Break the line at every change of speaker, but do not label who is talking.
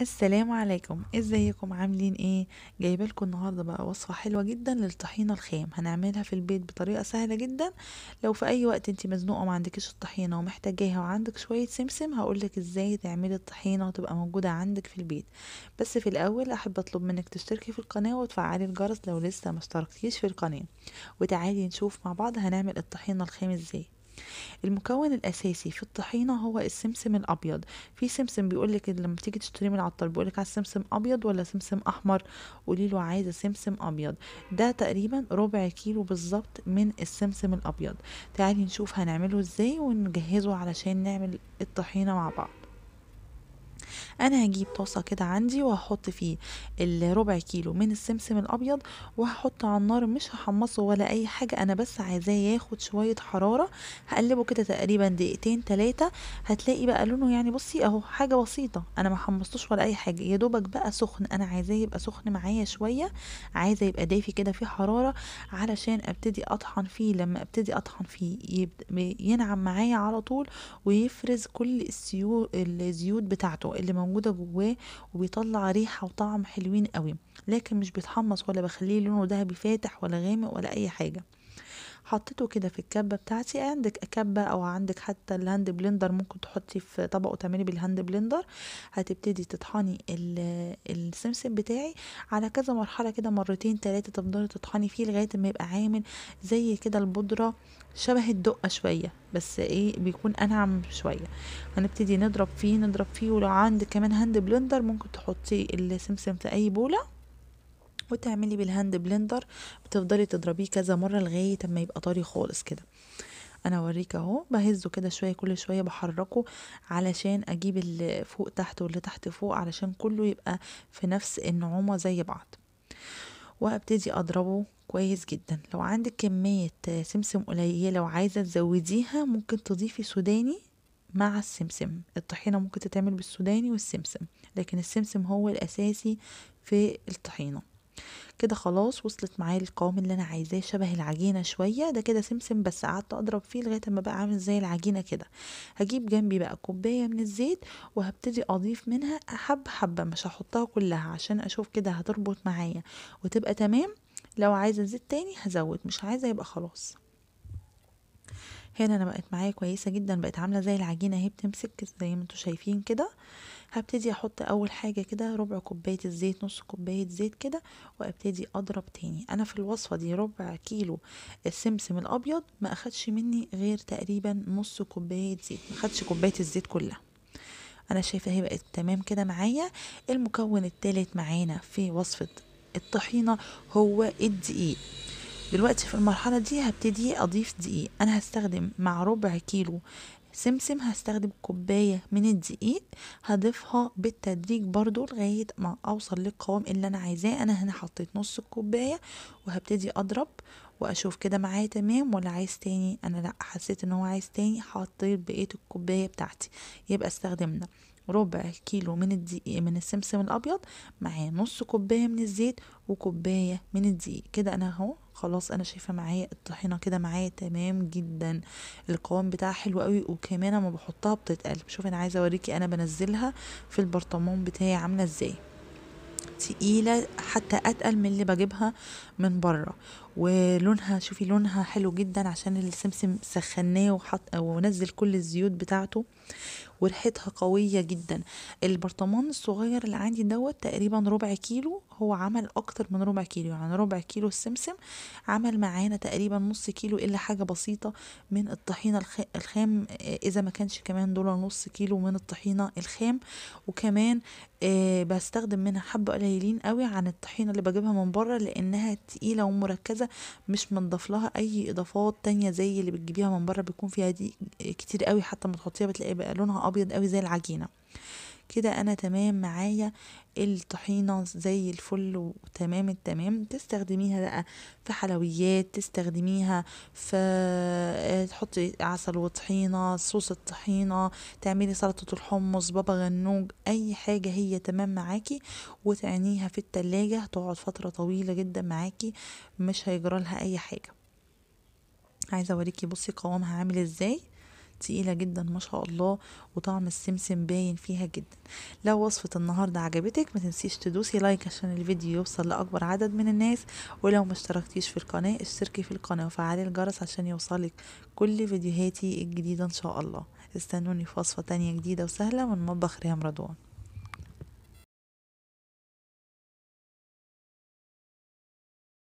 السلام عليكم ازيكم عاملين ايه جايبه لكم النهارده بقى وصفه حلوه جدا للطحينه الخام هنعملها في البيت بطريقه سهله جدا لو في اي وقت انت مزنوقه وما عندكش الطحينه ومحتاجاها وعندك شويه سمسم هقولك ازاي تعملي الطحينه وتبقى موجوده عندك في البيت بس في الاول احب اطلب منك تشتركي في القناه وتفعلي الجرس لو لسه ما اشتركتيش في القناه وتعالي نشوف مع بعض هنعمل الطحينه الخام ازاي المكون الاساسي في الطحينه هو السمسم الابيض في سمسم بيقول لك لما تيجي تشتريه من العطار بيقول لك عايز سمسم ابيض ولا سمسم احمر قولي له عايزه سمسم ابيض ده تقريبا ربع كيلو بالظبط من السمسم الابيض تعالي نشوف هنعمله ازاي ونجهزه علشان نعمل الطحينه مع بعض انا هجيب طاسه كده عندي وهحط فيه الربع كيلو من السمسم الابيض وهحطه على النار مش هحمصه ولا اي حاجه انا بس عايزاه ياخد شويه حراره هقلبه كده تقريبا دقيقتين ثلاثه هتلاقي بقى لونه يعني بصي اهو حاجه بسيطه انا ما حمصتوش ولا اي حاجه يا دوبك بقى سخن انا عايزاه يبقى سخن معايا شويه عايزه يبقى دافي كده فيه حراره علشان ابتدي اطحن فيه لما ابتدي اطحن فيه ينعم معايا على طول ويفرز كل الزيوت بتاعته اللي موجودة جواه وبيطلع ريحة وطعم حلوين قوي لكن مش بيتحمص ولا بخليه لونه دهبي فاتح ولا غامق ولا اي حاجة حطيته كده في الكبه بتاعتي عندك كبه او عندك حتى الهاند بلندر ممكن تحطي في طبق وتعملي بالهاند بلندر هتبتدي تطحني السمسم بتاعي على كذا مرحله كده مرتين تلاتة تفضلي تطحني فيه لغايه ما يبقى عامل زي كده البودره شبه الدقه شويه بس ايه بيكون انعم شويه هنبتدي نضرب فيه نضرب فيه ولو عندك كمان هاند بلندر ممكن تحطي السمسم في اي بوله وتعملي بالهاند بلندر بتفضلي تضربيه كذا مره لغايه ما يبقى طري خالص كده انا اوريك اهو بهزه كده شويه كل شويه بحركه علشان اجيب اللي فوق تحت واللي تحت فوق علشان كله يبقى في نفس النعومه زي بعض وابتدي اضربه كويس جدا لو عندك كميه سمسم قليله وعايزه تزوديها ممكن تضيفي سوداني مع السمسم الطحينه ممكن تتعمل بالسوداني والسمسم لكن السمسم هو الاساسي في الطحينه كده خلاص وصلت معايا القوام اللي انا عايزاه شبه العجينه شويه ده كده سمسم بس قعدت اضرب فيه لغايه ما بقى عامل زي العجينه كده هجيب جنبي بقى كوبايه من الزيت وهبتدي اضيف منها حبه حبه مش هحطها كلها عشان اشوف كده هتربط معايا وتبقى تمام لو عايزه زيت تاني هزود مش عايزه يبقى خلاص هنا انا بقت معايا كويسه جدا بقت عامله زي العجينه اهي بتمسك زي ما انتوا شايفين كده هبتدي احط اول حاجه كده ربع كوبايه الزيت نص كوبايه زيت كده وابتدي اضرب تاني انا في الوصفه دي ربع كيلو السمسم الابيض ما اخدش مني غير تقريبا نص كوبايه زيت ما اخدش كوبايه الزيت كلها انا شايفه هي بقت تمام كده معايا المكون الثالث معانا في وصفه الطحينه هو الدقيق دلوقتي في المرحلة دي هبتدي أضيف دقيق أنا هستخدم مع ربع كيلو سمسم هستخدم كوباية من الدقيق هضيفها بالتدريج برضو لغاية ما أوصل للقوام اللي أنا عايزاه أنا هنا حطيت نص الكوباية وهبتدي أضرب وأشوف كده معايا تمام ولا عايز تاني أنا لأ حسيت إن هو عايز تاني حطيت بقية الكوباية بتاعتي يبقى استخدمنا ربع كيلو من الدقيق من السمسم الابيض معاه نص كوبايه من الزيت وكوبايه من الدقيق كده انا اهو خلاص انا شايفه معايا الطحينه كده معايا تمام جدا القوام بتاعها حلو قوي وكمان اما بحطها بتتقلب شوف انا عايزه اوريكي انا بنزلها في البرطمان بتاعي عامله ازاي تقيلة حتى أتقل من اللي بجيبها من بره ولونها شوفي لونها حلو جدا عشان السمسم سخناه وحط ونزل كل الزيوت بتاعته وريحتها قوية جدا البرطمان الصغير اللي عندي دوت تقريبا ربع كيلو هو عمل اكتر من ربع كيلو يعني ربع كيلو السمسم عمل معانا تقريبا نص كيلو الا حاجة بسيطة من الطحينة الخام آه، اذا ما كانش كمان دولار نص كيلو من الطحينة الخام وكمان آه، بستخدم منها حبة قليلين قوي عن الطحينة اللي بجيبها من بره لانها تقيلة ومركزة مش منضف لها اي اضافات تانية زي اللي بتجيبيها من بره بيكون فيها دي آه، كتير قوي حتى ما تحطيها بتلاقي بقى لونها ابيض قوي زي العجينه كده انا تمام معايا الطحينه زي الفل وتمام التمام تستخدميها بقى في حلويات تستخدميها في آه، تحطي عسل وطحينه صوص الطحينه تعملي سلطه الحمص بابا غنوج اي حاجه هي تمام معاكي وتعنيها في التلاجة هتقعد فتره طويله جدا معاكي مش هيجرالها اي حاجه عايزه اوريكي بصي قوامها عامل ازاي تقيلة جدا ما شاء الله وطعم السمسم باين فيها جدا لو وصفة النهاردة عجبتك ما تنسيش تدوسي لايك عشان الفيديو يوصل لأكبر عدد من الناس ولو ما اشتركتيش في القناة اشتركي في القناة وفعلي الجرس عشان يوصلك كل فيديوهاتي الجديدة ان شاء الله استنوني في وصفة تانية جديدة وسهلة من مطبخ ريهام رضوان